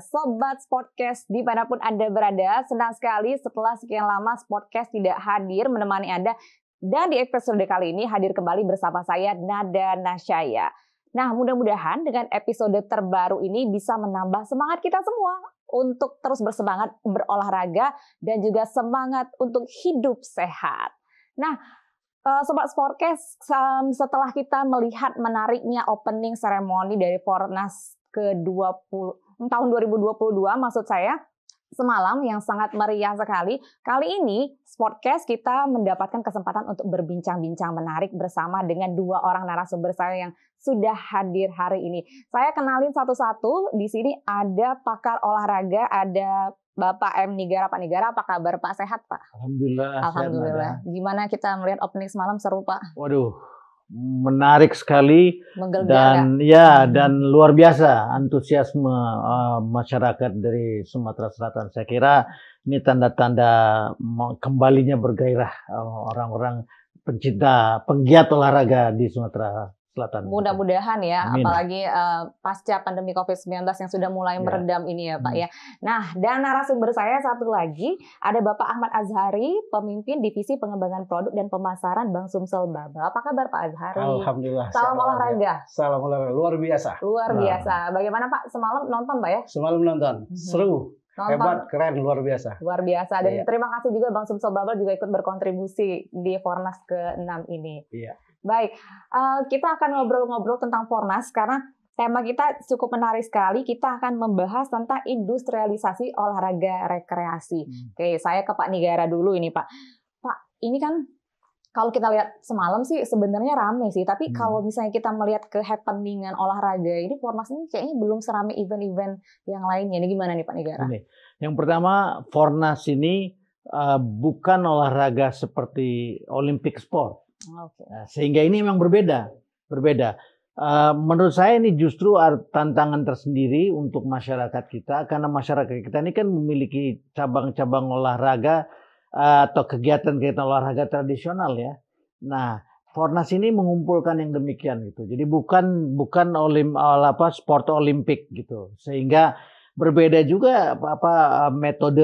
Sobat Podcast dimanapun Anda berada. Senang sekali setelah sekian lama Podcast tidak hadir menemani Anda. Dan di episode kali ini hadir kembali bersama saya Nada Nasyaya. Nah mudah-mudahan dengan episode terbaru ini bisa menambah semangat kita semua untuk terus bersemangat berolahraga dan juga semangat untuk hidup sehat. Nah, eh, Sobat Sportcast, setelah kita melihat menariknya opening ceremony dari Fornas ke-20 tahun 2022 maksud saya semalam yang sangat meriah sekali. Kali ini Sportcast kita mendapatkan kesempatan untuk berbincang-bincang menarik bersama dengan dua orang narasumber saya yang sudah hadir hari ini. Saya kenalin satu-satu. Di sini ada pakar olahraga, ada Bapak M Nigara, Pak Nigara, apa kabar Pak? Sehat Pak? Alhamdulillah. Alhamdulillah. Sehat, Gimana kita melihat opening semalam seru Pak? Waduh, menarik sekali dan ya hmm. dan luar biasa antusiasme uh, masyarakat dari Sumatera Selatan. Saya kira ini tanda-tanda kembalinya bergairah eh, orang-orang uh, pencinta penggiat olahraga di Sumatera Selatan. Mudah-mudahan ya, Amin. apalagi uh, pasca pandemi COVID-19 yang sudah mulai ya. meredam ini ya Pak hmm. ya. Nah, dan narasumber saya satu lagi ada Bapak Ahmad Azhari, pemimpin divisi pengembangan produk dan pemasaran Bank Sumsel Baba. Apa kabar Pak Azhari? Alhamdulillah. Salam olahraga. Salam olahraga. Luar biasa. Luar nah. biasa. Bagaimana Pak semalam nonton Pak ya? Semalam nonton. Hmm. Seru. Nonton. Hebat, keren, luar biasa. Luar biasa. Dan iya. terima kasih juga Bang Sumsel Babel juga ikut berkontribusi di Fornas ke-6 ini. Iya. Baik, uh, kita akan ngobrol-ngobrol tentang Fornas karena tema kita cukup menarik sekali. Kita akan membahas tentang industrialisasi olahraga rekreasi. Hmm. Oke, saya ke Pak Nigara dulu ini Pak. Pak, ini kan kalau kita lihat semalam sih sebenarnya rame sih, tapi hmm. kalau misalnya kita melihat ke happeningan olahraga ini Fornas ini kayaknya belum seramai event-event yang lainnya. Ini gimana nih Pak Nigara? Ini. Yang pertama, Fornas ini uh, bukan olahraga seperti Olympic sport Okay. Nah, sehingga ini memang berbeda, berbeda. Uh, menurut saya ini justru tantangan tersendiri untuk masyarakat kita karena masyarakat kita ini kan memiliki cabang-cabang olahraga uh, atau kegiatan-kegiatan olahraga tradisional ya. Nah, Fornas ini mengumpulkan yang demikian gitu. Jadi bukan bukan olim, apa sport olimpik gitu. Sehingga berbeda juga apa, apa metode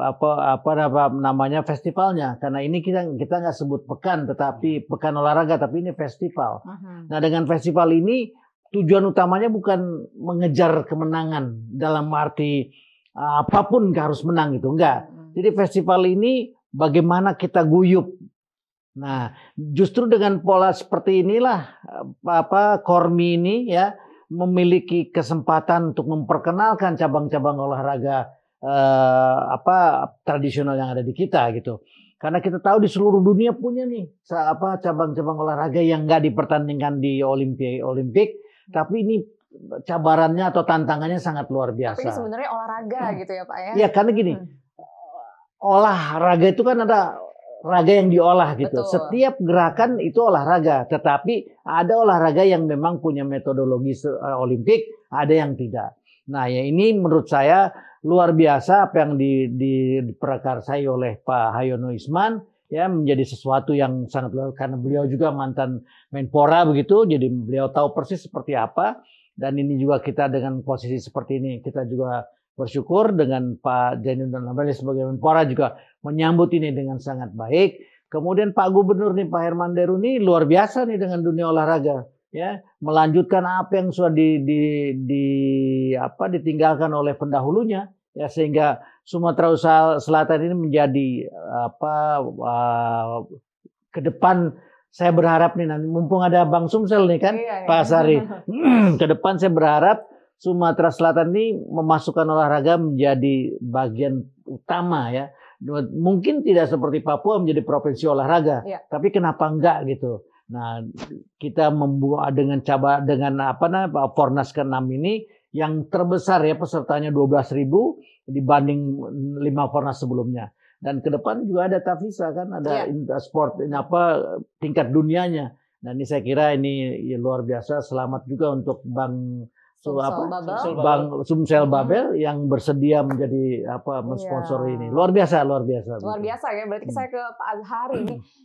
apa apa, apa namanya festivalnya karena ini kita kita nggak sebut pekan tetapi hmm. pekan olahraga tapi ini festival. Uh hmm. -huh. Nah dengan festival ini tujuan utamanya bukan mengejar kemenangan dalam arti eh, apapun nggak harus menang gitu enggak. Hmm. Jadi festival ini bagaimana kita guyup. Nah justru dengan pola seperti inilah eh, apa Kormi ini ya memiliki kesempatan untuk memperkenalkan cabang-cabang olahraga eh, apa tradisional yang ada di kita gitu. Karena kita tahu di seluruh dunia punya nih apa cabang-cabang olahraga yang nggak dipertandingkan di Olimpiade Olimpik, tapi ini cabarannya atau tantangannya sangat luar biasa. Tapi sebenarnya olahraga hmm. gitu ya Pak ya? Iya karena gini, hmm. olahraga itu kan ada raga yang diolah gitu. Betul. Setiap gerakan itu olahraga, tetapi ada olahraga yang memang punya metodologi eh, olimpik, ada yang tidak. Nah, ya ini menurut saya luar biasa apa yang di, di, diperakarsai oleh Pak Hayono Isman ya menjadi sesuatu yang sangat luar karena beliau juga mantan Menpora begitu, jadi beliau tahu persis seperti apa dan ini juga kita dengan posisi seperti ini kita juga bersyukur dengan Pak Jainuddin Amali sebagai Menpora juga menyambut ini dengan sangat baik. Kemudian Pak Gubernur nih Pak Herman Deru nih luar biasa nih dengan dunia olahraga ya melanjutkan apa yang sudah di, di, di apa ditinggalkan oleh pendahulunya ya sehingga Sumatera Selatan ini menjadi apa uh, ke depan saya berharap nih nanti mumpung ada Bang Sumsel nih kan iya, iya. Pak Sari hmm, ke depan saya berharap Sumatera Selatan ini memasukkan olahraga menjadi bagian utama ya mungkin tidak seperti Papua menjadi provinsi olahraga, ya. tapi kenapa enggak gitu? Nah, kita membuat dengan coba dengan apa namanya Fornas ke-6 ini yang terbesar ya pesertanya 12.000 dibanding 5 Fornas sebelumnya. Dan ke depan juga ada Tafisa kan ada ya. sport apa tingkat dunianya. Nah, ini saya kira ini ya, luar biasa. Selamat juga untuk Bang Sumsel apa Babel. Bang Sumsel hmm. Babel yang bersedia menjadi apa iya. mensponsori yeah. ini. Luar biasa, luar biasa. Luar biasa ya. Berarti hmm. saya ke Pak Azhari ini. Hmm.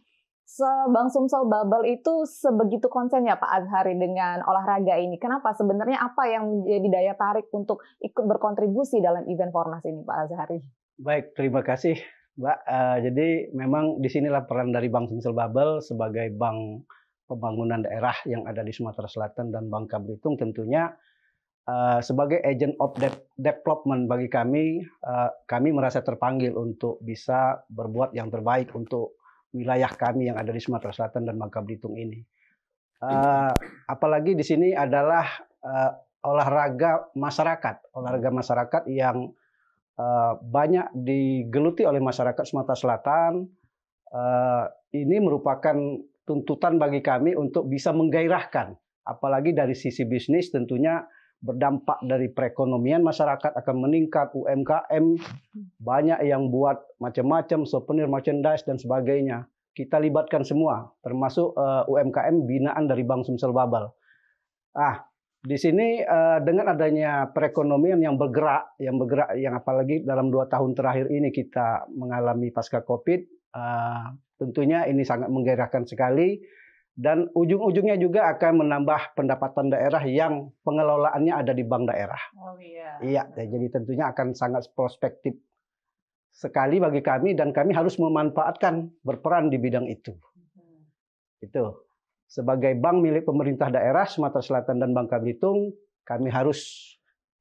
se Bang Sumsel Babel itu sebegitu konsennya Pak Azhari dengan olahraga ini. Kenapa? Sebenarnya apa yang menjadi daya tarik untuk ikut berkontribusi dalam event Fornas ini Pak Azhari? Baik, terima kasih Mbak. Uh, jadi memang disinilah peran dari bang Sumsel Babel sebagai bank pembangunan daerah yang ada di Sumatera Selatan dan Bangka Belitung tentunya Eh, sebagai agent of de development bagi kami, uh, kami merasa terpanggil untuk bisa berbuat yang terbaik untuk wilayah kami yang ada di Sumatera Selatan dan Bangka Belitung ini. Uh, apalagi di sini adalah uh, olahraga masyarakat, olahraga masyarakat yang uh, banyak digeluti oleh masyarakat Sumatera Selatan. Uh, ini merupakan tuntutan bagi kami untuk bisa menggairahkan, apalagi dari sisi bisnis tentunya berdampak dari perekonomian masyarakat akan meningkat UMKM banyak yang buat macam-macam souvenir merchandise dan sebagainya kita libatkan semua termasuk uh, eh, UMKM binaan dari Bank Sumsel Babel ah di sini uh, dengan adanya perekonomian yang bergerak yang bergerak yang apalagi dalam dua tahun terakhir ini kita mengalami pasca COVID uh, tentunya ini sangat menggerakkan sekali dan ujung-ujungnya juga akan menambah pendapatan daerah yang pengelolaannya ada di bank daerah. Oh iya. Iya, ya, jadi tentunya akan sangat prospektif sekali bagi kami dan kami harus memanfaatkan berperan di bidang itu. Hmm. Itu sebagai bank milik pemerintah daerah Sumatera Selatan dan Bangka Belitung, kami harus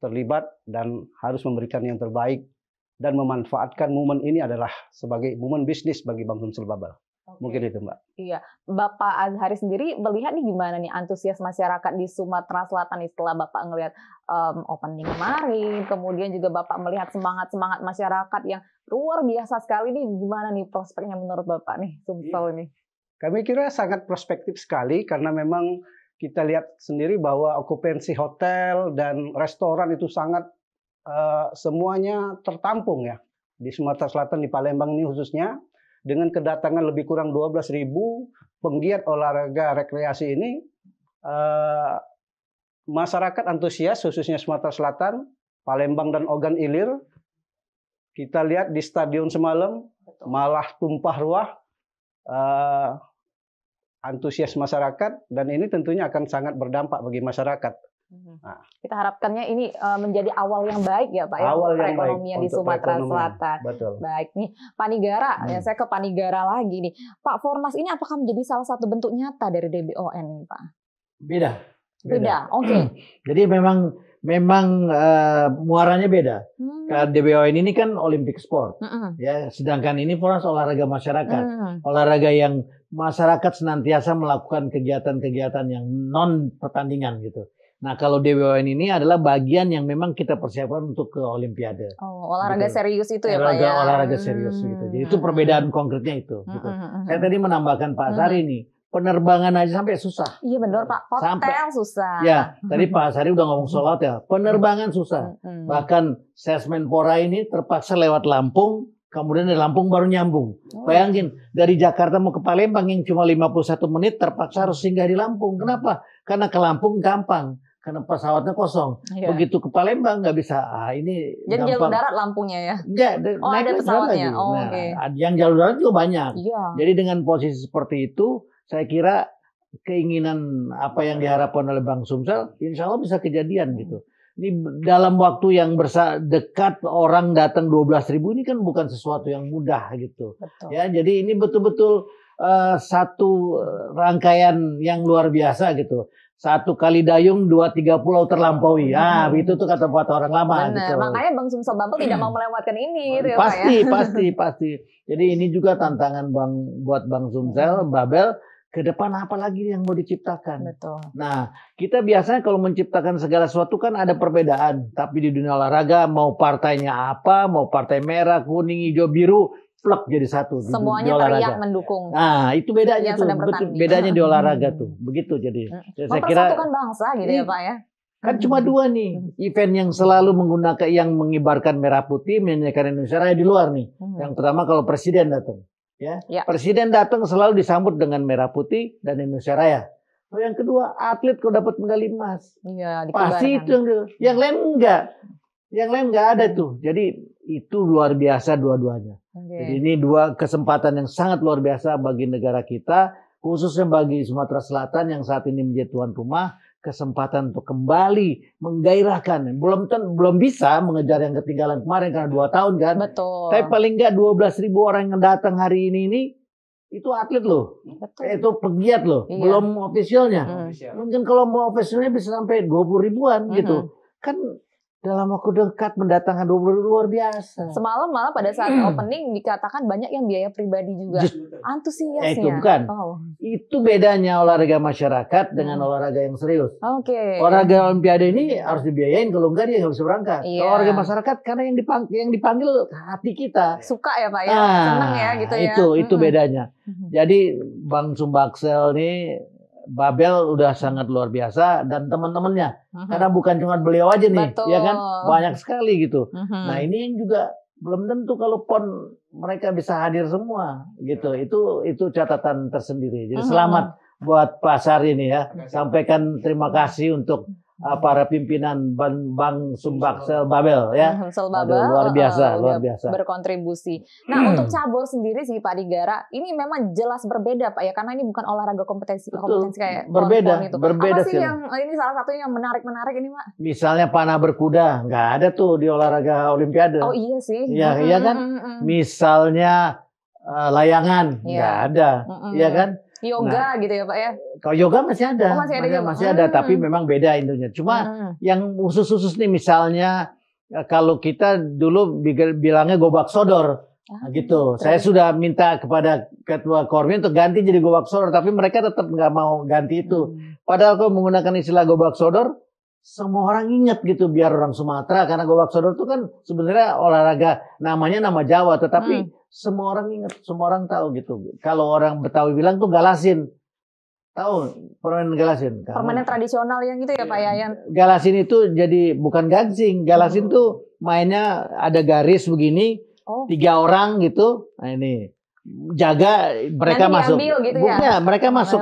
terlibat dan harus memberikan yang terbaik dan memanfaatkan momen ini adalah sebagai momen bisnis bagi Bank Sumsel Babel. Mungkin itu Mbak. Iya. Bapak Azhari sendiri melihat nih gimana nih antusias masyarakat di Sumatera Selatan setelah Bapak ngelihat um, opening kemarin, kemudian juga Bapak melihat semangat-semangat masyarakat yang luar biasa sekali nih gimana nih prospeknya menurut Bapak nih Sumsel ini? Iya. Kami kira sangat prospektif sekali karena memang kita lihat sendiri bahwa okupansi hotel dan restoran itu sangat uh, semuanya tertampung ya di Sumatera Selatan di Palembang ini khususnya dengan kedatangan lebih kurang 12.000 penggiat olahraga rekreasi ini uh, masyarakat antusias khususnya Sumatera Selatan, Palembang dan Ogan Ilir kita lihat di stadion semalam malah tumpah ruah uh, antusias masyarakat dan ini tentunya akan sangat berdampak bagi masyarakat. Mm-hmm. Nah, kita harapkannya ini eh, menjadi awal yang baik ya Pak ya awal perekonomian di Sumatera Selatan. Betul. Baik nih Panigara, ya, hmm. ya saya ke Panigara lagi nih. Pak Fornas ini apakah menjadi salah satu bentuk nyata dari DBON ini Pak? Beda. Beda. beda. Oke. Okay. Jadi memang memang uh, muaranya beda. Hmm. DBON ini kan Olympic sport. Hmm. Ya, sedangkan ini Fornas olahraga masyarakat. Hmm. Olahraga yang masyarakat senantiasa melakukan kegiatan-kegiatan yang non pertandingan gitu. Nah, kalau DWN ini adalah bagian yang memang kita persiapkan untuk ke Olimpiade. Oh, olahraga gitu. serius itu ya, olahraga, Pak ya? Olahraga hmm. serius hmm. gitu. Jadi itu perbedaan hmm. konkretnya itu. Hmm, gitu. Hmm. Saya tadi menambahkan Pak Sari hmm. nih, penerbangan aja sampai susah. Iya benar Pak, hotel sampai, susah. Ya, tadi Pak Sari udah ngomong soal hotel. Penerbangan susah. Hmm. Bahkan pora ini terpaksa lewat Lampung, kemudian dari Lampung baru nyambung. Oh. Bayangin dari Jakarta mau ke Palembang yang cuma 51 menit terpaksa harus singgah di Lampung. Kenapa? Karena ke Lampung gampang karena pesawatnya kosong. Ya. Begitu ke Palembang nggak bisa. Ah, ini Jadi gampang. jalur darat lampunya ya? Enggak, oh, ada pesawatnya. Oh, nah, okay. Ah, yang jalur darat juga banyak. Ya. Jadi dengan posisi seperti itu, saya kira keinginan apa yang diharapkan oleh Bang Sumsel, insya Allah bisa kejadian gitu. Ini dalam waktu yang bersa dekat orang datang belas ribu ini kan bukan sesuatu yang mudah gitu. Betul. Ya, jadi ini betul-betul uh, satu eh, rangkaian yang luar biasa gitu satu kali dayung dua tiga pulau terlampaui. Ah, hmm. itu tuh kata buat orang lama. Benar. Gitu. Makanya Bang Sumsel Bambang tidak mau melewatkan ini. Gitu ya, pasti, ya, pasti, pasti. Jadi ini juga tantangan Bang buat Bang Sumsel, hmm. Babel. Ke depan apa lagi yang mau diciptakan? Betul. Nah, kita biasanya kalau menciptakan segala sesuatu kan ada perbedaan. Tapi di dunia olahraga mau partainya apa, mau partai merah, kuning, hijau, biru, plek jadi satu. Semuanya teriak mendukung. Nah, itu bedanya tuh. Gitu, betul, bedanya di olahraga hmm. tuh. Begitu jadi. Hmm. Saya kira bangsa gitu ya, iya. Pak ya. Kan hmm. cuma dua nih hmm. event yang selalu menggunakan yang mengibarkan merah putih menyanyikan Indonesia Raya di luar nih. Yang pertama kalau presiden datang, ya. ya. Presiden datang selalu disambut dengan merah putih dan Indonesia Raya. Oh, yang kedua atlet kalau dapat medali emas, Iya, pasti itu yang, yang lain enggak, yang lain enggak ada tuh. Jadi itu luar biasa dua-duanya. Okay. Jadi ini dua kesempatan yang sangat luar biasa bagi negara kita, khususnya bagi Sumatera Selatan yang saat ini menjadi tuan rumah, kesempatan untuk kembali menggairahkan. Belum belum bisa mengejar yang ketinggalan kemarin karena dua tahun kan. Betul. Tapi paling nggak 12 ribu orang yang datang hari ini ini itu atlet loh, Betul. itu pegiat loh, iya. belum ofisialnya. Hmm. Mungkin kalau mau ofisialnya bisa sampai 20 ribuan gitu. -hmm. gitu. Kan dalam waktu dekat mendatangkan dua puluh luar biasa. Semalam malah pada saat hmm. opening dikatakan banyak yang biaya pribadi juga. Just, Antusiasnya. Eh, itu bukan. Oh. Itu bedanya olahraga masyarakat dengan hmm. olahraga yang serius. Oke. Okay. Olahraga Olimpiade ini harus dibiayain kalau enggak dia harus berangkat. Yeah. Olahraga masyarakat karena yang dipanggil, yang dipanggil hati kita. Suka ya pak ya, ah, senang ya gitu ya. Itu itu hmm. bedanya. Hmm. Jadi Bang Sumbaksel nih Babel udah hmm. sangat luar biasa dan teman-temannya. Uh hmm. -huh. Karena bukan cuma beliau aja nih, Betul. ya kan? Banyak sekali gitu. Uh hmm. -huh. Nah, ini yang juga belum tentu kalau PON mereka bisa hadir semua gitu. Ya. Itu itu catatan tersendiri. Jadi selamat uh -huh. buat Pak Sari ini ya. Sampaikan terima kasih untuk Uh, para pimpinan Bank Sumbaksel Babel ya. sel Babel. Aduh, luar biasa, uh, luar biasa. Berkontribusi. Nah, hmm. untuk cabur sendiri sih Pak Digara, ini memang jelas berbeda Pak ya karena ini bukan olahraga kompetensi Betul. kompetensi kayak berbeda, itu. berbeda Apa sih yang ini salah satu yang menarik-menarik ini, Pak? Misalnya panah berkuda, nggak ada tuh di olahraga olimpiade. Oh iya sih. Iya, hmm iya kan? Mm-hmm. Misalnya uh, layangan, yeah. nggak ada. Mm-hmm. Iya kan? Yoga nah, gitu ya, Pak ya kalau yoga masih ada. Oh, masih ada masih, masih ada hmm. tapi memang beda intinya. Cuma hmm. yang khusus-khusus nih misalnya ya, kalau kita dulu bilangnya gobak sodor. Ah, nah, gitu. Betul. Gitu. Saya sudah minta kepada ketua Kormi untuk ganti jadi gobak sodor, tapi mereka tetap nggak mau ganti itu. Hmm. Padahal kalau menggunakan istilah gobak sodor, semua orang ingat gitu biar orang Sumatera karena gobak sodor itu kan sebenarnya olahraga namanya nama Jawa, tetapi hmm. semua orang ingat, semua orang tahu gitu. Kalau orang Betawi bilang tuh galasin. Tahu permainan galasin. Permainan tradisional yang gitu ya Pak iya. ya yang... Galasin itu jadi bukan gansing. Galasin hmm. tuh mainnya ada garis begini, oh. tiga orang gitu. Nah ini jaga mereka Nanti masuk. gitu ya. mereka masuk.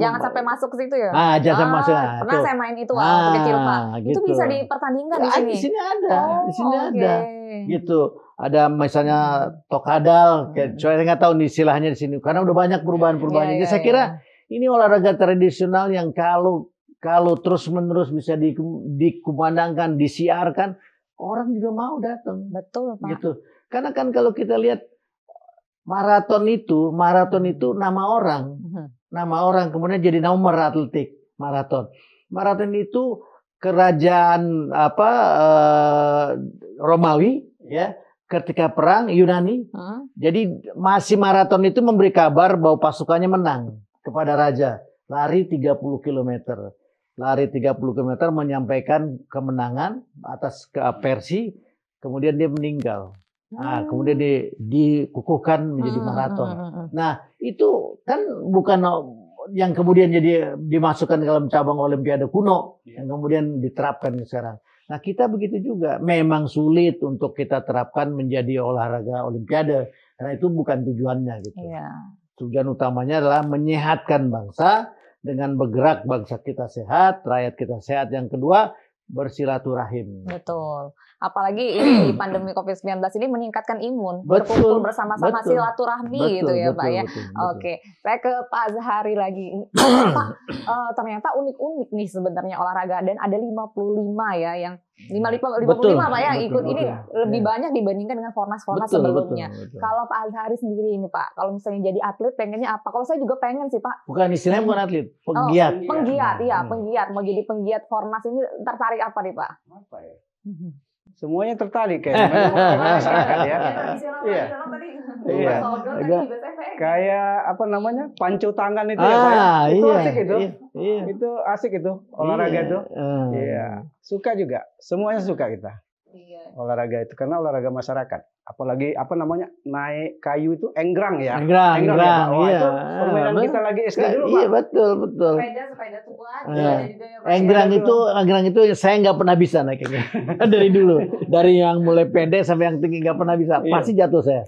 Jangan sampai masuk ke situ ya. Ah, jangan ah, masuk. pernah tuh. saya main itu waktu ah, kecil Pak. Gitu. Itu bisa dipertandingkan ya, di ah, sini. Di sini ada, oh, di sini okay. ada. Gitu. Ada misalnya tokadal, hmm. kayak saya nggak tahu nih istilahnya di sini karena udah banyak perubahan-perubahan. Yeah, yeah, saya kira iya. Ini olahraga tradisional yang kalau kalau terus-menerus bisa dikumandangkan, disiarkan, orang juga mau datang. Betul, Pak. Gitu. Karena kan kalau kita lihat maraton itu, maraton itu nama orang. Mhm. Nama orang kemudian jadi nomor atletik maraton. Maraton itu kerajaan apa eh, Romawi ya ketika perang Yunani. Hmm. Jadi masih maraton itu memberi kabar bahwa pasukannya menang kepada raja, lari 30 km. Lari 30 km menyampaikan kemenangan atas ke Persi, kemudian dia meninggal. Nah, hmm. kemudian dia dikukuhkan menjadi hmm, maraton. Hmm, nah, itu kan bukan yang kemudian jadi dimasukkan dalam cabang Olimpiade kuno, iya. yang kemudian diterapkan sekarang. Nah, kita begitu juga. Memang sulit untuk kita terapkan menjadi olahraga Olimpiade, karena itu bukan tujuannya gitu. Yeah. Tujuan utamanya adalah menyehatkan bangsa dengan bergerak bangsa kita sehat, rakyat kita sehat. Yang kedua, bersilaturahim. Betul. Apalagi ini pandemi COVID-19 ini meningkatkan imun, betul, berkumpul bersama-sama silaturahmi betul, gitu ya, betul, Pak ya. Betul, betul, Oke, saya ke Pak Zahari lagi. Pak, uh, ternyata unik-unik nih sebenarnya olahraga dan ada 55 ya yang lima lima lima puluh lima pak ya betul, ikut betul, ini ya. lebih ya. banyak dibandingkan dengan fornas-fornas sebelumnya. Betul, betul. Kalau Pak Azhari sendiri ini Pak, kalau misalnya jadi atlet pengennya apa? Kalau saya juga pengen sih Pak. Bukan istilahnya bukan atlet, penggiat. Oh, penggiat, iya, ya, penggiat. Mau jadi penggiat fornas ini tertarik apa nih Pak? Apa ya? Mhm semuanya tertarik kan ya. Iya. Iya. iya. Kayak apa namanya? Pancu tangan itu ya, ah, ya, Pak. Itu iya, asik itu. Iya, iya. Itu asik itu olahraga iya, itu. Ah. Iya. Suka juga. Semuanya suka kita olahraga itu karena olahraga masyarakat apalagi apa namanya naik kayu itu enggrang ya enggrang enggrang, ya, oh, iya. itu permainan kita lagi SD dulu iya pak. betul betul sepeda sepeda tua iya. enggrang itu enggrang itu saya nggak pernah bisa naiknya dari dulu dari yang mulai pendek sampai yang tinggi nggak pernah bisa iya. pasti jatuh saya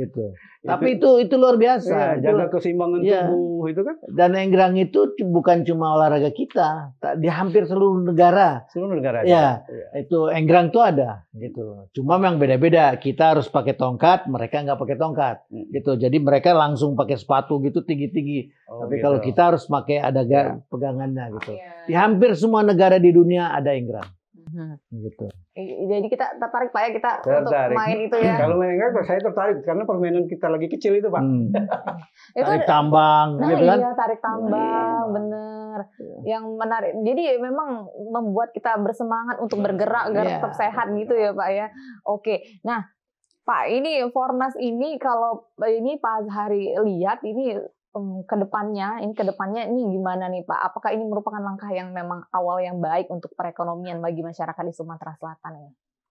gitu. Tapi itu itu, luar biasa. Ya, jaga keseimbangan ya. tubuh itu kan. Dan enggrang itu bukan cuma olahraga kita, di hampir seluruh negara. Seluruh negara. Ya, ya. itu enggrang itu ada gitu. Cuma memang beda-beda. Kita harus pakai tongkat, mereka nggak pakai tongkat hmm. gitu. Jadi mereka langsung pakai sepatu gitu tinggi-tinggi. Oh, Tapi gitu. kalau kita harus pakai ada ya. pegangannya gitu. Ya. Di hampir semua negara di dunia ada enggrang. Hmm. Gitu. Jadi kita tertarik Pak ya kita tertarik. untuk main itu ya. Kalau main enggak saya tertarik karena permainan kita lagi kecil itu Pak. Hmm. itu tarik tambang nah, gitu kan. Iya, tarik tambang, hmm. bener. Ya. Yang menarik. Jadi memang membuat kita bersemangat untuk iya. bergerak agar ya. tetap sehat gitu ya Pak ya. Oke. Nah, Pak, ini Fornas ini kalau ini Pak Hari lihat ini um, mmm, kedepannya ini kedepannya ini gimana nih Pak? Apakah ini merupakan langkah yang memang awal yang baik untuk perekonomian bagi masyarakat di Sumatera Selatan ya?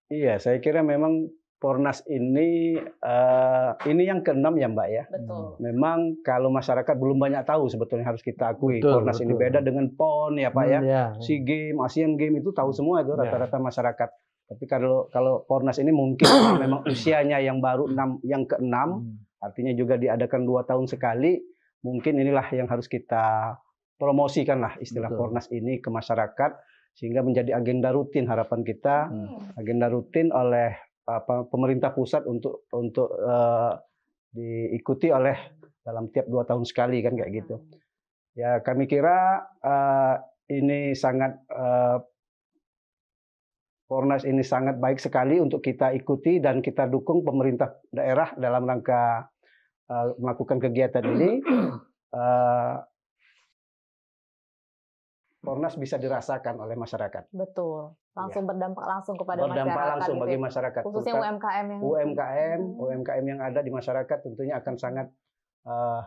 Iya, saya kira memang Pornas ini uh, ini yang keenam ya Mbak ya. Betul. Hmm. Memang kalau masyarakat belum banyak tahu sebetulnya harus kita akui betul, Pornas betul. ini beda dengan PON ya Pak ya. hmm, ya. ya. Si game, Asian Game itu tahu semua itu ya. rata-rata ya. masyarakat. Tapi kalau kalau Pornas ini mungkin memang usianya yang baru enam yang keenam hmm. artinya juga diadakan dua tahun sekali mungkin inilah yang harus kita promosikan lah istilah Betul. Pornas ini ke masyarakat sehingga menjadi agenda rutin harapan kita hmm. agenda rutin oleh apa pemerintah pusat untuk untuk uh, diikuti oleh dalam tiap dua tahun sekali kan kayak gitu hmm. ya kami kira uh, ini sangat uh, eh, Pornas ini sangat baik sekali untuk kita ikuti dan kita dukung pemerintah daerah dalam rangka Eh, melakukan kegiatan ini uh, eh, Pornas bisa dirasakan oleh masyarakat. Betul, langsung ya. berdampak langsung kepada berdampak masyarakat. Berdampak langsung gitu bagi ya. masyarakat. Khususnya Bukan UMKM yang UMKM, hmm. UMKM yang ada di masyarakat tentunya akan sangat uh,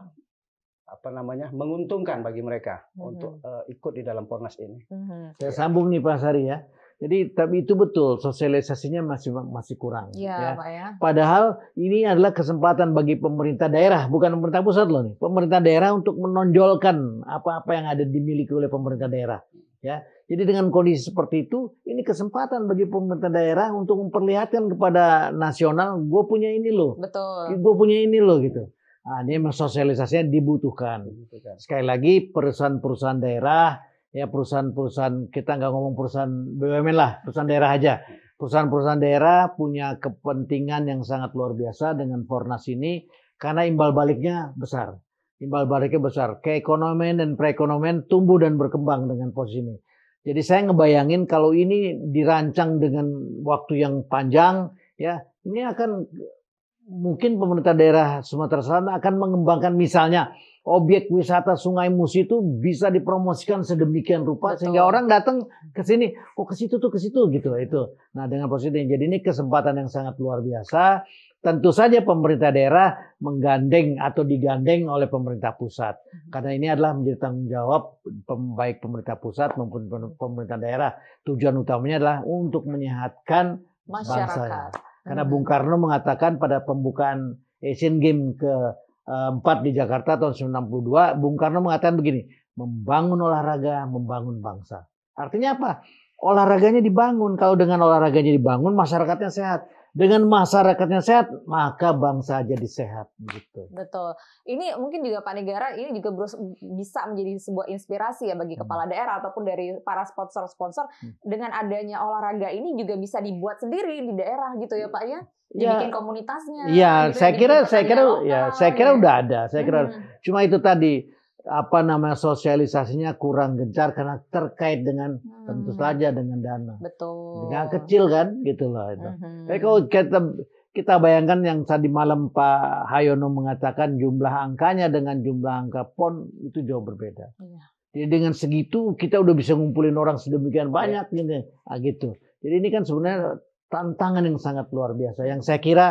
apa namanya menguntungkan bagi mereka hmm. untuk uh, ikut di dalam Pornas ini. Hmm. Saya sambung nih Pak Sari ya. Jadi tapi itu betul sosialisasinya masih masih kurang. Ya, ya. Pak ya. Padahal ini adalah kesempatan bagi pemerintah daerah, bukan pemerintah pusat loh nih, pemerintah daerah untuk menonjolkan apa-apa yang ada dimiliki oleh pemerintah daerah. Ya, jadi dengan kondisi seperti itu, ini kesempatan bagi pemerintah daerah untuk memperlihatkan kepada nasional, gue punya ini loh, betul, gue punya ini loh gitu. Nah, ini sosialisasinya dibutuhkan. dibutuhkan. Sekali lagi perusahaan-perusahaan daerah ya perusahaan-perusahaan kita nggak ngomong perusahaan BUMN lah, perusahaan daerah aja. Perusahaan-perusahaan daerah punya kepentingan yang sangat luar biasa dengan Fornas ini karena imbal baliknya besar. Imbal baliknya besar. Keekonomian dan perekonomian tumbuh dan berkembang dengan posisi ini. Jadi saya ngebayangin kalau ini dirancang dengan waktu yang panjang, ya ini akan mungkin pemerintah daerah Sumatera Selatan akan mengembangkan misalnya objek wisata Sungai Musi itu bisa dipromosikan sedemikian rupa Betul. sehingga orang datang ke sini, oh ke situ tuh ke situ gitu itu. Nah, dengan positif jadi ini kesempatan yang sangat luar biasa. Tentu saja pemerintah daerah menggandeng atau digandeng oleh pemerintah pusat. Hmm. Karena ini adalah menjadi tanggung jawab baik pemerintah pusat maupun pemerintah daerah. Tujuan utamanya adalah untuk menyehatkan masyarakat. Bangsa. Karena Bung Karno mengatakan pada pembukaan Asian Games ke 4 eh, di Jakarta tahun 1962, Bung Karno mengatakan begini, membangun olahraga, membangun bangsa. Artinya apa? Olahraganya dibangun. Kalau dengan olahraganya dibangun, masyarakatnya sehat dengan masyarakatnya sehat, maka bangsa jadi sehat gitu. Betul. Ini mungkin juga Pak Negara ini juga bisa menjadi sebuah inspirasi ya bagi hmm. kepala daerah ataupun dari para sponsor-sponsor hmm. dengan adanya olahraga ini juga bisa dibuat sendiri di daerah gitu ya Pak ya. ya. Dibikin ya, komunitasnya. Iya, gitu, ya, saya, ya, saya kira saya gitu kira ya, saya kira udah ada. Saya kira hmm. cuma itu tadi apa namanya sosialisasinya kurang gencar karena terkait dengan hmm. tentu saja dengan dana. Betul. Dengan kecil kan gitu loh itu. Hmm. Tapi kalau kita kita bayangkan yang tadi malam Pak Hayono mengatakan jumlah angkanya dengan jumlah angka pon itu jauh berbeda. Iya. Jadi dengan segitu kita udah bisa ngumpulin orang sedemikian banyak iya. gitu. nah, gitu. Jadi ini kan sebenarnya tantangan yang sangat luar biasa. Yang saya kira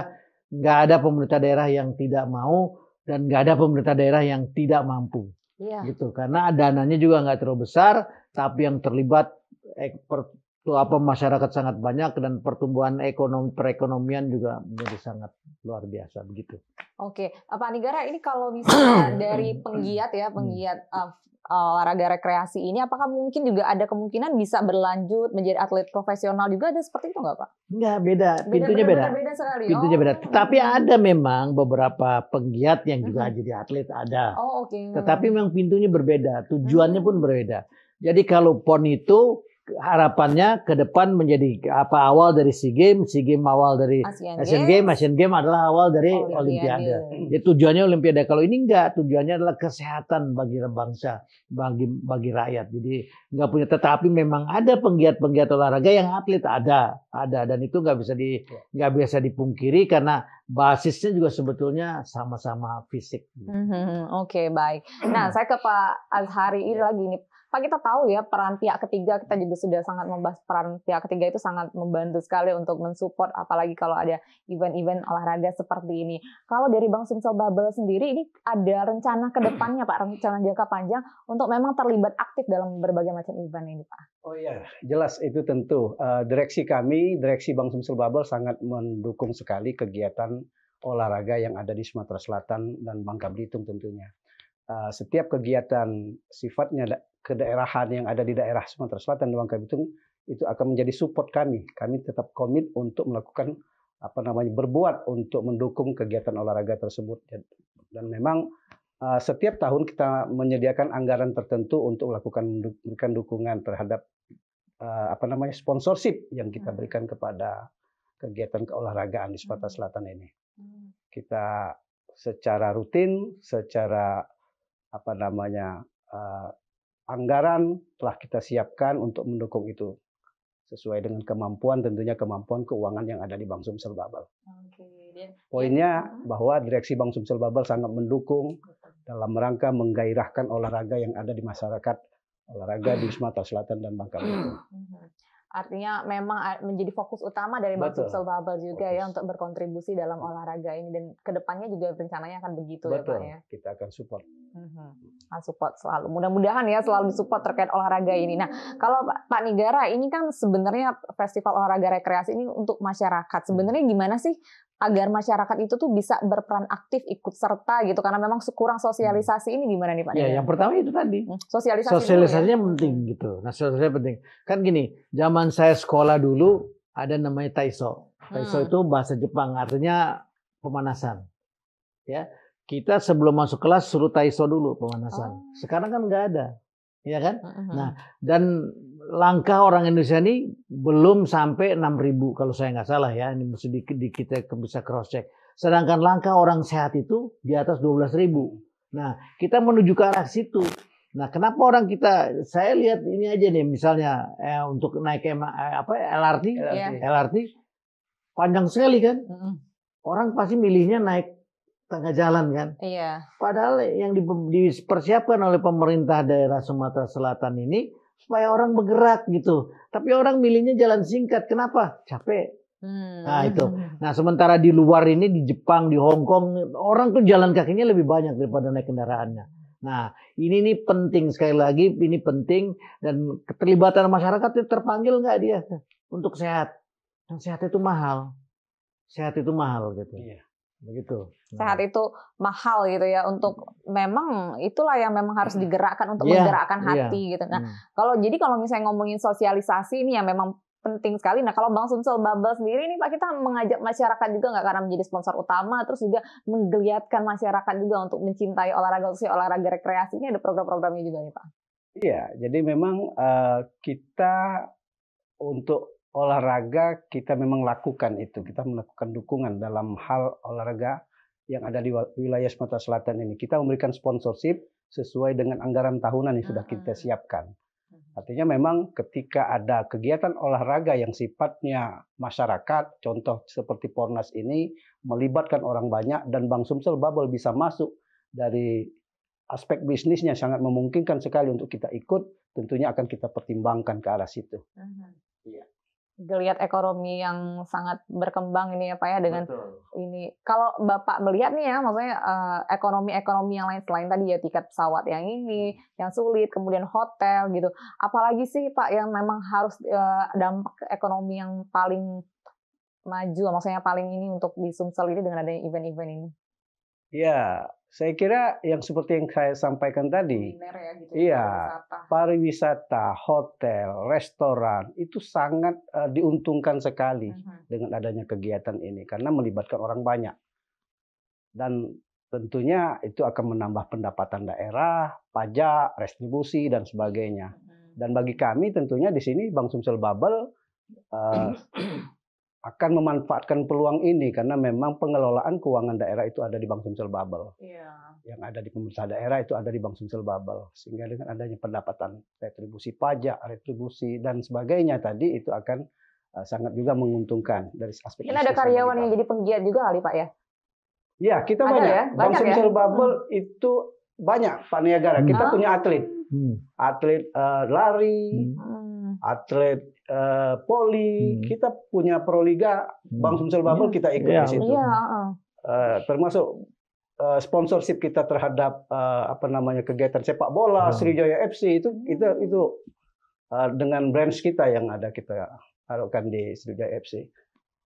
nggak ada pemerintah daerah yang tidak mau dan nggak ada pemerintah daerah yang tidak mampu. Iya. Gitu. Karena dananya juga nggak terlalu besar, tapi yang terlibat eh, per, apa masyarakat sangat banyak dan pertumbuhan ekonomi perekonomian juga menjadi sangat luar biasa begitu. Oke, Pak Negara ini kalau misalnya dari hmm. penggiat ya, penggiat hmm. uh, Eh, olahraga rekreasi ini apakah mungkin juga ada kemungkinan bisa berlanjut menjadi atlet profesional juga ada seperti itu nggak Pak? Nggak beda, pintunya beda. Beda, beda, sekali. Pintunya oh. beda. Tapi ada memang beberapa penggiat yang juga hmm. jadi atlet ada. Oh oke. Okay. Tetapi memang pintunya berbeda, tujuannya hmm. pun berbeda. Jadi kalau pon itu harapannya ke depan menjadi apa awal dari SEA Games, SEA Games awal dari Asian, Games, Games, Asian Games adalah awal dari Olimpiade. Olimpiade. Ya tujuannya Olimpiade. Kalau ini enggak, tujuannya adalah kesehatan bagi bangsa, bagi bagi rakyat. Jadi enggak punya tetapi memang ada penggiat-penggiat olahraga yang atlet ada, ada dan itu enggak bisa di enggak bisa dipungkiri karena basisnya juga sebetulnya sama-sama fisik. Mm -hmm. Oke, okay, baik. Nah, hmm. saya ke Pak Azhari ini ya. lagi nih Pak kita tahu ya peran pihak ketiga kita juga sudah sangat membahas peran pihak ketiga itu sangat membantu sekali untuk mensupport apalagi kalau ada event-event olahraga seperti ini. Kalau dari Bang Sumsel Babel sendiri ini ada rencana ke depannya Pak, rencana jangka panjang untuk memang terlibat aktif dalam berbagai macam event ini Pak. Oh iya, jelas itu tentu. Eh, direksi kami, direksi Bang Sumsel Babel sangat mendukung sekali kegiatan olahraga yang ada di Sumatera Selatan dan Bangka Belitung tentunya. Eh, setiap kegiatan sifatnya kedaerahan yang ada di daerah Sumatera Selatan di Bangka Belitung itu akan menjadi support kami. Kami tetap komit untuk melakukan apa namanya berbuat untuk mendukung kegiatan olahraga tersebut dan memang eh, setiap tahun kita menyediakan anggaran tertentu untuk melakukan memberikan dukungan terhadap eh, apa namanya sponsorship yang kita hmm. berikan kepada kegiatan keolahragaan di Sumatera hmm. Selatan ini. Hmm. Kita secara rutin, secara apa namanya eh, anggaran telah kita siapkan untuk mendukung itu sesuai dengan kemampuan tentunya kemampuan keuangan yang ada di Bank Sumsel Babel. Poinnya bahwa direksi Bank Sumsel Babel sangat mendukung dalam rangka menggairahkan olahraga yang ada di masyarakat olahraga di Sumatera Selatan dan Bangka Belitung. Hmm, hmm. Artinya memang menjadi fokus utama dari Bank Sumsel Babel juga ya fokus. ya untuk berkontribusi dalam olahraga ini dan kedepannya juga rencananya akan begitu Betul. ya Pak ya. Kita akan support. Mm-hmm. Nah, support selalu. Mudah-mudahan ya selalu disupport terkait olahraga ini. Nah, kalau Pak Nigara ini kan sebenarnya festival olahraga rekreasi ini untuk masyarakat. Sebenarnya gimana sih agar masyarakat itu tuh bisa berperan aktif ikut serta gitu karena memang kurang sosialisasi ini gimana nih Pak? Ya, yang pertama itu tadi. Hmm, sosialisasi. Ya. Sosialisasinya ya. penting gitu. Nah, sosialisasi penting. Kan gini, zaman saya sekolah dulu ada namanya Taiso. Taiso hmm. itu bahasa Jepang artinya pemanasan. Ya kita sebelum masuk kelas suruh taiso dulu pemanasan. Oh. Sekarang kan nggak ada, ya kan? Uh-huh. Nah, dan langkah orang Indonesia ini belum sampai 6.000 kalau saya nggak salah ya. Ini mesti di, di kita ya, bisa cross check. Sedangkan langkah orang sehat itu di atas 12.000. Nah, kita menuju ke arah situ. Nah, kenapa orang kita? Saya lihat ini aja nih, misalnya eh, untuk naik eh, apa LRT, LRT, yeah. LRT panjang sekali kan? Uh-huh. Orang pasti milihnya naik tengah jalan kan. Iya. Padahal yang dipersiapkan oleh pemerintah daerah Sumatera Selatan ini supaya orang bergerak gitu. Tapi orang milihnya jalan singkat. Kenapa? Capek. Hmm. Nah itu. Nah sementara di luar ini di Jepang, di Hong Kong orang tuh jalan kakinya lebih banyak daripada naik kendaraannya. Nah ini nih penting sekali lagi ini penting dan keterlibatan masyarakat terpanggil nggak dia untuk sehat. Dan sehat itu mahal. Sehat itu mahal gitu. Iya. Begitu. Sehat nah. itu mahal gitu ya untuk memang itulah yang memang harus iya. digerakkan untuk yeah, menggerakkan iya. hati yeah. gitu. Nah, hmm. kalau jadi kalau misalnya ngomongin sosialisasi ini ya memang penting sekali. Nah, kalau Bang Sumsel Bubble sendiri ini Pak, kita mengajak masyarakat juga nggak karena menjadi sponsor utama, terus juga menggeliatkan masyarakat juga untuk mencintai olahraga khususnya olahraga rekreasi. Ini ada program-programnya juga nih Pak. Iya, jadi memang uh, kita untuk olahraga kita memang lakukan itu. Kita melakukan dukungan dalam hal olahraga yang ada di wilayah Sumatera Selatan ini. Kita memberikan sponsorship sesuai dengan anggaran tahunan yang sudah kita ah, ah. siapkan. Hmm. Artinya memang ketika ada kegiatan olahraga yang sifatnya masyarakat, contoh seperti Pornas ini melibatkan orang banyak dan Bang Sumsel bubble bisa masuk dari aspek bisnisnya sangat memungkinkan sekali untuk kita ikut, tentunya akan kita pertimbangkan ke arah situ. Uh hmm. -huh. Iya geliat ekonomi yang sangat berkembang ini ya Pak ya dengan Betul. ini. Kalau Bapak melihat nih ya maksudnya eh, ekonomi-ekonomi uh, yang lain selain tadi ya tiket pesawat yang ini yang sulit, kemudian hotel gitu. Apalagi sih Pak yang memang harus uh, dampak ekonomi yang paling maju maksudnya paling ini untuk di Sumsel ini dengan adanya event-event ini. Ya, saya kira yang seperti yang saya sampaikan tadi, ya, gitu, ya, iya, pariwisata. pariwisata, hotel, restoran itu sangat uh, diuntungkan sekali uh mhm. -huh. dengan adanya kegiatan ini karena melibatkan orang banyak dan tentunya itu akan menambah pendapatan daerah, pajak, restribusi dan sebagainya. Uh mhm. -huh. Dan bagi kami tentunya di sini Bank Sumsel Babel uh, eh, akan memanfaatkan peluang ini karena memang pengelolaan keuangan daerah itu ada di Bank Sumsel Babel. Yeah. Yang ada di pemerintah daerah itu ada di Bank Sumsel Babel. Sehingga dengan adanya pendapatan retribusi pajak, retribusi dan sebagainya tadi itu akan eh, sangat juga menguntungkan dari aspek. Ini ada karyawan yang jadi penggiat juga kali Pak ya? Ya kita ada banyak. Ya? banyak. Bank ya? Sumsel Babel hmm. itu banyak Pak Niagara. Kita hmm. punya atlet. Hmm. Atlet uh, lari, hmm. hmm. atlet Eh, poli, hmm. kita punya proliga hmm. Bank Sumsel Babel iya. kita ikut yeah. di situ. Yeah. Iya, uh, eh, termasuk eh, sponsorship kita terhadap uh, apa namanya kegiatan sepak bola hmm. Sriwijaya FC itu kita itu uh, dengan branch kita yang ada kita harapkan di Sriwijaya FC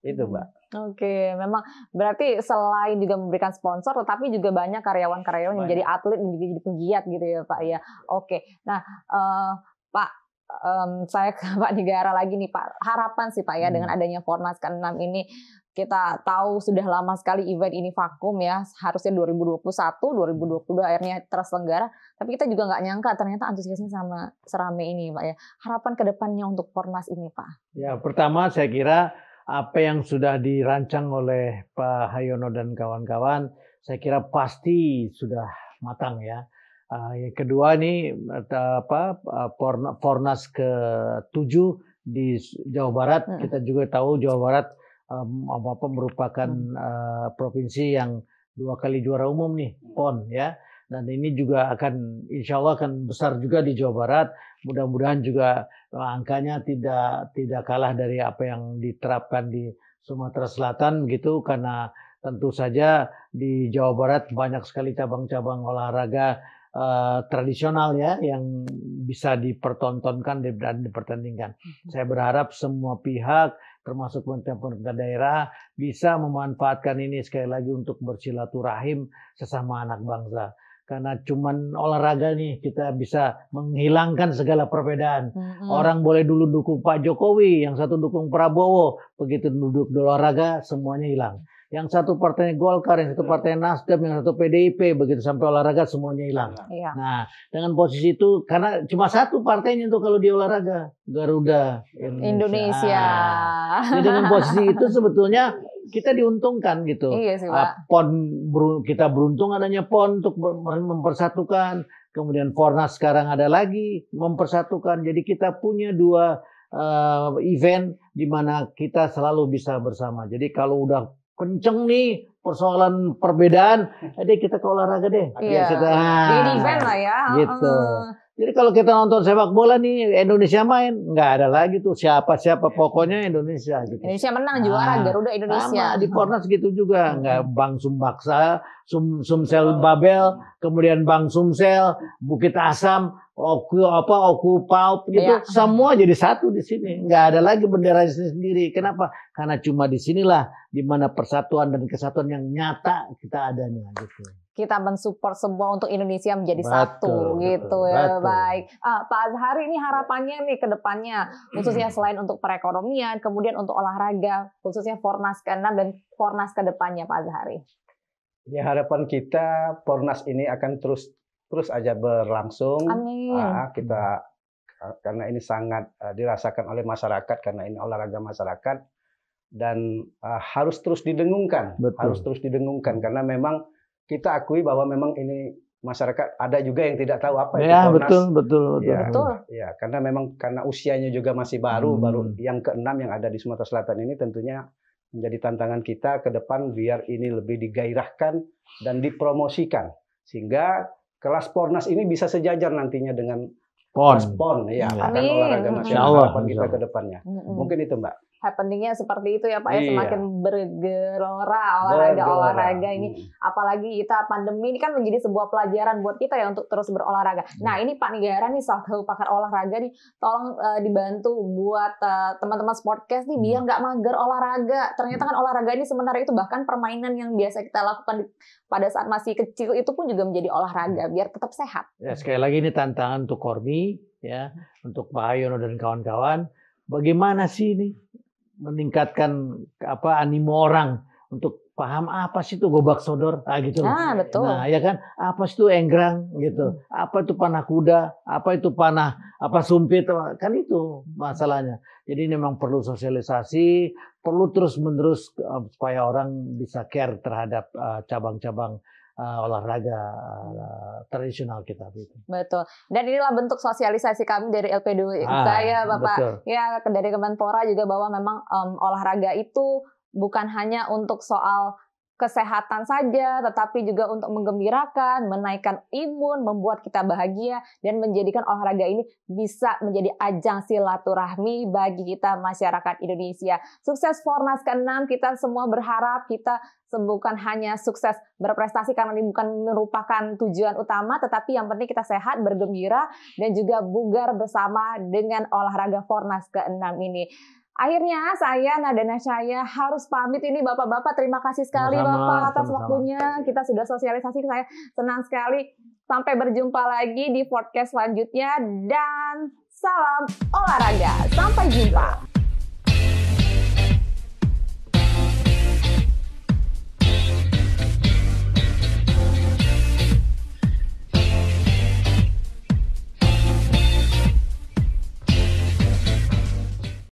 itu hmm. mbak. Oke, memang berarti selain juga memberikan sponsor, tetapi juga banyak karyawan-karyawan yang jadi atlet, menjadi penggiat gitu ya Pak ya. Oke, nah uh, Pak um, saya ke Pak Negara lagi nih Pak. Harapan sih Pak ya hmm. dengan adanya Fornas ke-6 ini kita tahu sudah lama sekali event ini vakum ya. Harusnya 2021, 2022 akhirnya terselenggara. Tapi kita juga nggak nyangka ternyata antusiasnya sama serame ini Pak ya. Harapan ke depannya untuk Fornas ini Pak. Ya pertama saya kira apa yang sudah dirancang oleh Pak Hayono dan kawan-kawan saya kira pasti sudah matang ya ya yang kedua ini apa ah, Pornas ke tujuh di Jawa Barat. Hmm. Kita juga tahu Jawa Barat apa apa merupakan hmm. ah, provinsi yang dua kali juara umum nih PON ya. Dan ini juga akan insya Allah akan besar juga di Jawa Barat. Mudah-mudahan juga angkanya tidak tidak kalah dari apa yang diterapkan di Sumatera Selatan gitu karena tentu saja di Jawa Barat banyak sekali cabang-cabang olahraga uh, tradisional ya yang bisa dipertontonkan dan dipertandingkan. Hmm. Saya berharap semua pihak termasuk pemerintah daerah bisa memanfaatkan ini sekali lagi untuk bersilaturahim sesama anak bangsa karena cuman olahraga nih kita bisa menghilangkan segala perbedaan. Mm-hmm. Orang boleh dulu dukung Pak Jokowi, yang satu dukung Prabowo, begitu duduk di olahraga semuanya hilang yang satu partainya Golkar, yang satu iya. partai Nasdem, yang satu PDIP, begitu sampai olahraga semuanya hilang. Iya. Nah, dengan posisi itu karena cuma satu partainya itu kalau di olahraga Garuda Indonesia. Indonesia. Jadi dengan posisi itu sebetulnya kita diuntungkan gitu. Iya sih, ah, Pon kita beruntung adanya pon untuk mempersatukan. Kemudian Fornas sekarang ada lagi mempersatukan. Jadi kita punya dua uh, event di mana kita selalu bisa bersama. Jadi kalau udah kenceng nih persoalan perbedaan, jadi hmm. kita ke olahraga deh. Iya. Kita, Jadi event lah ya. Gitu. Jadi kalau kita nonton sepak bola nih Indonesia main, nggak ada lagi tuh siapa-siapa pokoknya Indonesia gitu. Indonesia menang juara nah, Garuda Indonesia. Sama di Pornas gitu juga, hmm. nggak Bang Sumbaksa, Sum Sumsel Babel, kemudian Bang Sumsel, Bukit Asam, oku apa oku paup ya. gitu ya. semua jadi satu di sini nggak ada lagi bendera sendiri kenapa karena cuma di sinilah di mana persatuan dan kesatuan yang nyata kita adanya gitu kita mensupport semua untuk Indonesia menjadi betul, satu betul, gitu ya betul. baik ah, Pak Azhari ini harapannya nih ke depannya khususnya selain untuk perekonomian kemudian untuk olahraga khususnya Fornas ke-6 dan Fornas ke depannya Pak Azhari ya harapan kita Fornas ini akan terus terus aja berlangsung. Amin. Uh, kita ah, karena ini sangat ah, dirasakan oleh masyarakat karena ini olahraga masyarakat dan uh, harus terus didengungkan, Betul. harus terus didengungkan karena memang kita akui bahwa memang ini masyarakat ada juga yang tidak tahu apa ya, itu betul, betul, betul, ya, betul. Ya, karena memang karena usianya juga masih baru, hmm. baru yang keenam yang ada di Sumatera Selatan ini tentunya menjadi tantangan kita ke depan biar ini lebih digairahkan dan dipromosikan sehingga kelas Pornas ini bisa sejajar nantinya dengan PON. Pon, ya, akan iya. olahraga nasional harapan kita ke depannya. Mungkin itu, Mbak happeningnya seperti itu ya Pak ya iya. semakin bergerora olahraga-olahraga ini hmm. apalagi kita pandemi ini kan menjadi sebuah pelajaran buat kita ya untuk terus berolahraga. Hmm. Nah, ini Pak Negara nih salah satu pakar olahraga nih tolong uh, dibantu buat uh, teman-teman sportcast nih biar hmm. nggak mager olahraga. Ternyata kan olahraga ini sementara itu bahkan permainan yang biasa kita lakukan pada saat masih kecil itu pun juga menjadi olahraga biar tetap sehat. Ya, sekali lagi ini tantangan untuk Kormi ya, untuk Pak Ayono dan kawan-kawan. Bagaimana sih ini meningkatkan apa animo orang untuk paham apa sih itu gobak sodor nah, gitu nah betul nah ya kan apa sih itu enggrang gitu hmm. apa itu panah kuda apa itu panah apa sumpit kan itu masalahnya jadi ini memang perlu sosialisasi perlu terus menerus eh, supaya orang bisa care terhadap eh, cabang-cabang uh, cabang -cabang uh, olahraga uh, tradisional kita gitu. Betul. Dan inilah bentuk sosialisasi kami dari LPD ya, ah, saya Bapak. Betul. Ya dari Kemenpora juga bahwa memang um, olahraga itu bukan hanya untuk soal kesehatan saja, tetapi juga untuk menggembirakan, menaikkan imun, membuat kita bahagia, dan menjadikan olahraga ini bisa menjadi ajang silaturahmi bagi kita masyarakat Indonesia. Sukses Fornas ke-6, kita semua berharap kita bukan hanya sukses berprestasi karena ini bukan merupakan tujuan utama, tetapi yang penting kita sehat, bergembira, dan juga bugar bersama dengan olahraga Fornas ke-6 ini. Akhirnya saya Nada saya harus pamit ini Bapak-bapak terima kasih sekali sama, Bapak atas sama, waktunya. Kita sudah sosialisasi saya senang sekali. Sampai berjumpa lagi di podcast selanjutnya dan salam olahraga. Sampai jumpa.